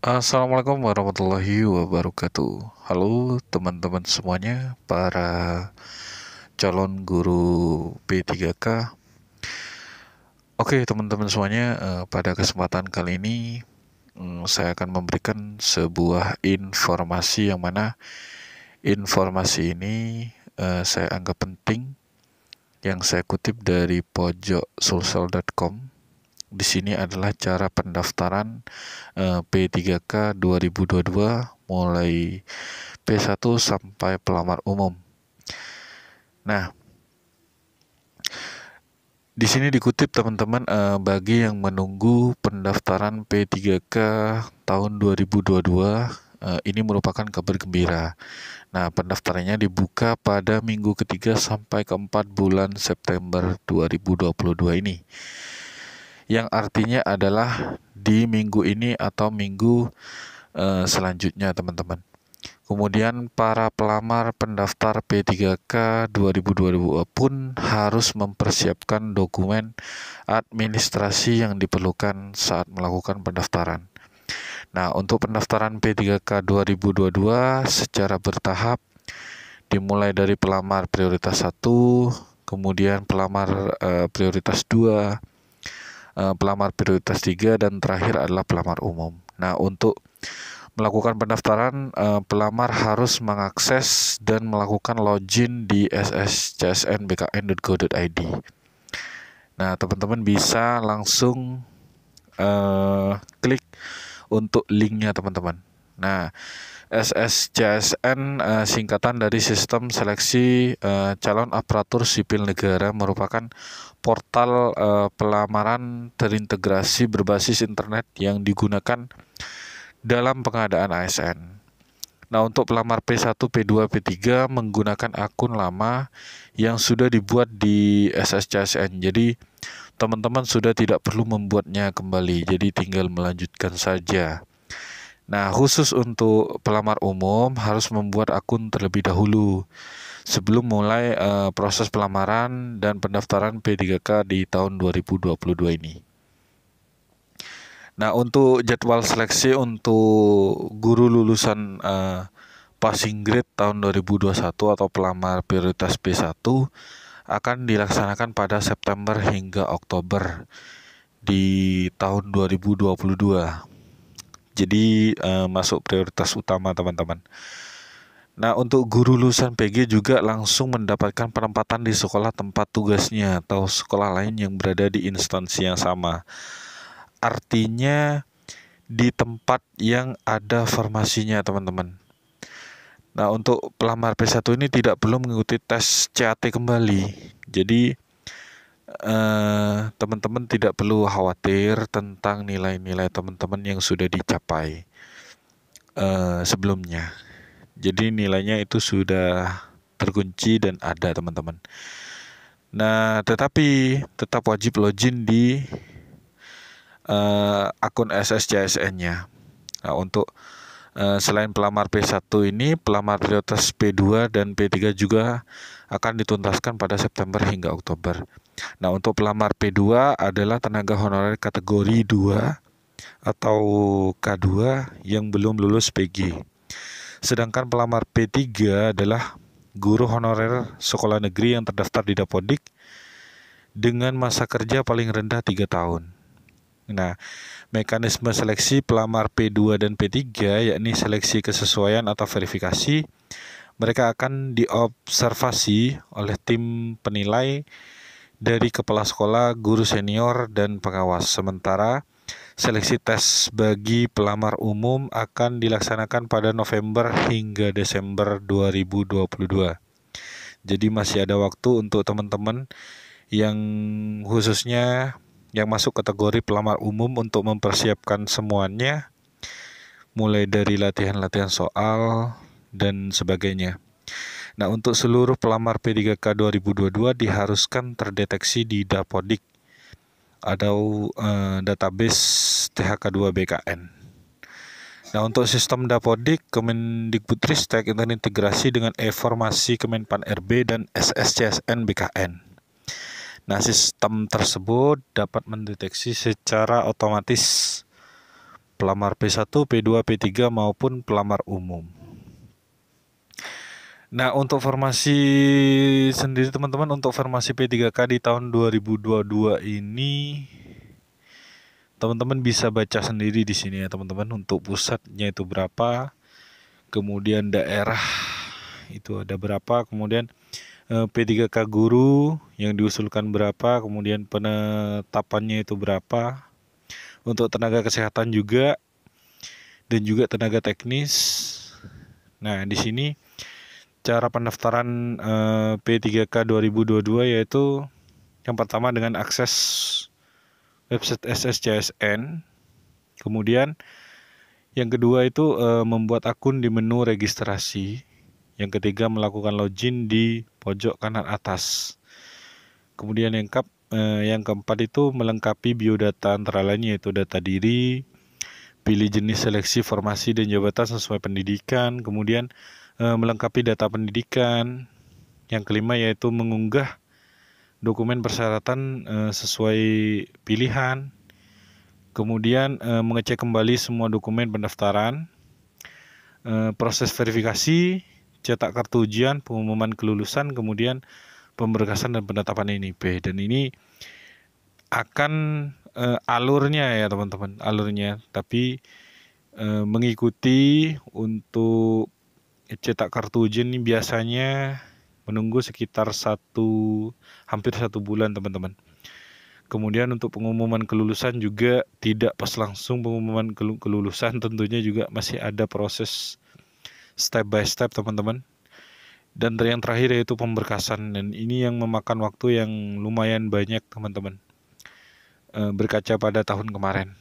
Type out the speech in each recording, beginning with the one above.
Assalamualaikum warahmatullahi wabarakatuh. Halo teman-teman semuanya, para calon guru P3K. Oke, teman-teman semuanya, eh, pada kesempatan kali ini mm, saya akan memberikan sebuah informasi yang mana informasi ini eh, saya anggap penting yang saya kutip dari pojok sulsel.com di sini adalah cara pendaftaran eh, P3K 2022 mulai P1 sampai pelamar umum. Nah, di sini dikutip teman-teman eh, bagi yang menunggu pendaftaran P3K tahun 2022 eh, ini merupakan kabar gembira. Nah, pendaftarannya dibuka pada minggu ketiga sampai keempat bulan September 2022 ini yang artinya adalah di minggu ini atau minggu uh, selanjutnya teman-teman. Kemudian para pelamar pendaftar P3K 2022 pun harus mempersiapkan dokumen administrasi yang diperlukan saat melakukan pendaftaran. Nah, untuk pendaftaran P3K 2022 secara bertahap dimulai dari pelamar prioritas 1, kemudian pelamar eh, prioritas 2, Eh, pelamar prioritas 3 dan terakhir adalah pelamar umum. Nah, untuk melakukan pendaftaran, eh, pelamar harus mengakses dan melakukan login di sscsnbkn.go.id. Nah, teman-teman bisa langsung uh, klik untuk linknya, teman-teman. Nah, SSJSN uh, eh, singkatan dari Sistem Seleksi uh, Calon Aparatur Sipil Negara merupakan portal uh, pelamaran terintegrasi berbasis internet yang digunakan dalam pengadaan ASN. Nah, untuk pelamar P1, P2, P3 menggunakan akun lama yang sudah dibuat di SSCSN. Jadi, teman-teman sudah tidak perlu membuatnya kembali. Jadi, tinggal melanjutkan saja. Nah, khusus untuk pelamar umum harus membuat akun terlebih dahulu sebelum mulai uh, proses pelamaran dan pendaftaran P3K di tahun 2022 ini. Nah, untuk jadwal seleksi untuk guru lulusan uh, passing grade tahun 2021 atau pelamar prioritas p 1 akan dilaksanakan pada September hingga Oktober di tahun 2022. Jadi uh, masuk prioritas utama teman-teman. Nah, untuk guru lulusan PG juga langsung mendapatkan penempatan di sekolah tempat tugasnya atau sekolah lain yang berada di instansi yang sama. Artinya di tempat yang ada formasinya, teman-teman. Nah, untuk pelamar P1 ini tidak perlu mengikuti tes CAT kembali. Jadi teman eh, teman-teman tidak perlu khawatir tentang nilai-nilai teman-teman yang sudah dicapai uh, sebelumnya. Jadi nilainya itu sudah terkunci dan ada teman-teman. Nah, tetapi tetap wajib login di uh, akun SSJSN-nya. Nah, untuk uh, selain pelamar P1 ini, pelamar prioritas P2 dan P3 juga akan dituntaskan pada September hingga Oktober. Nah, untuk pelamar P2 adalah tenaga honorer kategori 2 atau K2 yang belum lulus PG. Sedangkan pelamar P3 adalah guru honorer sekolah negeri yang terdaftar di Dapodik dengan masa kerja paling rendah 3 tahun. Nah, mekanisme seleksi pelamar P2 dan P3 yakni seleksi kesesuaian atau verifikasi, mereka akan diobservasi oleh tim penilai dari kepala sekolah, guru senior, dan pengawas. Sementara seleksi tes bagi pelamar umum akan dilaksanakan pada November hingga Desember 2022. Jadi masih ada waktu untuk teman-teman yang khususnya yang masuk kategori pelamar umum untuk mempersiapkan semuanya mulai dari latihan-latihan soal, dan sebagainya. Nah, untuk seluruh pelamar P3K 2022 diharuskan terdeteksi di Dapodik atau uh, database THK2 BKN. Nah, untuk sistem Dapodik, Kemendikbudristek integrasi dengan e-formasi Kemenpan RB dan SSCSN BKN. Nah, sistem tersebut dapat mendeteksi secara otomatis pelamar P1, P2, P3 maupun pelamar umum. Nah, untuk formasi sendiri teman-teman untuk formasi P3K di tahun 2022 ini teman-teman bisa baca sendiri di sini ya teman-teman untuk pusatnya itu berapa, kemudian daerah itu ada berapa, kemudian eh, P3K guru yang diusulkan berapa, kemudian penetapannya itu berapa. Untuk tenaga kesehatan juga dan juga tenaga teknis. Nah, di sini cara pendaftaran eh, P3K 2022 yaitu yang pertama dengan akses website SSJSN. Kemudian yang kedua itu eh, membuat akun di menu registrasi. Yang ketiga melakukan login di pojok kanan atas. Kemudian yang keempat eh, yang keempat itu melengkapi biodata antara lain yaitu data diri, pilih jenis seleksi formasi dan jabatan sesuai pendidikan, kemudian Eh, melengkapi data pendidikan. Yang kelima yaitu mengunggah dokumen persyaratan eh, sesuai pilihan. Kemudian eh, mengecek kembali semua dokumen pendaftaran. proses verifikasi, cetak kartu ujian, pengumuman kelulusan, kemudian pemberkasan dan penetapan NIP. Dan ini akan alurnya ya teman-teman alurnya tapi mengikuti untuk cetak kartu ujian ini biasanya menunggu sekitar satu hampir satu bulan teman-teman. Kemudian untuk pengumuman kelulusan juga tidak pas langsung pengumuman kelulusan tentunya juga masih ada proses step by step teman-teman. Dan yang terakhir yaitu pemberkasan dan ini yang memakan waktu yang lumayan banyak teman-teman. Eh, berkaca pada tahun kemarin.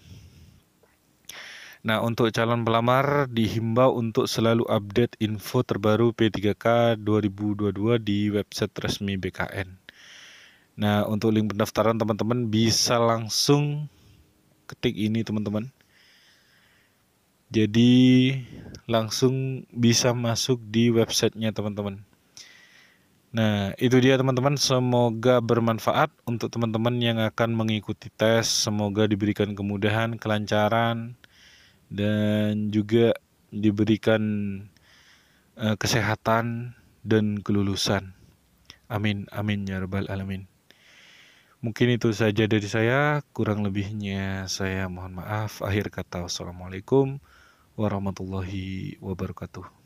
Nah, untuk calon pelamar dihimbau untuk selalu update info terbaru P3K 2022 di website resmi BKN. Nah, untuk link pendaftaran teman-teman bisa langsung ketik ini teman-teman. Jadi langsung bisa masuk di websitenya teman-teman. Nah, itu dia teman-teman. Semoga bermanfaat untuk teman-teman yang akan mengikuti tes. Semoga diberikan kemudahan, kelancaran, dan juga diberikan uh, kesehatan dan kelulusan. Amin, amin ya rabbal alamin. Mungkin itu saja dari saya, kurang lebihnya saya mohon maaf. Akhir kata, wassalamualaikum warahmatullahi wabarakatuh.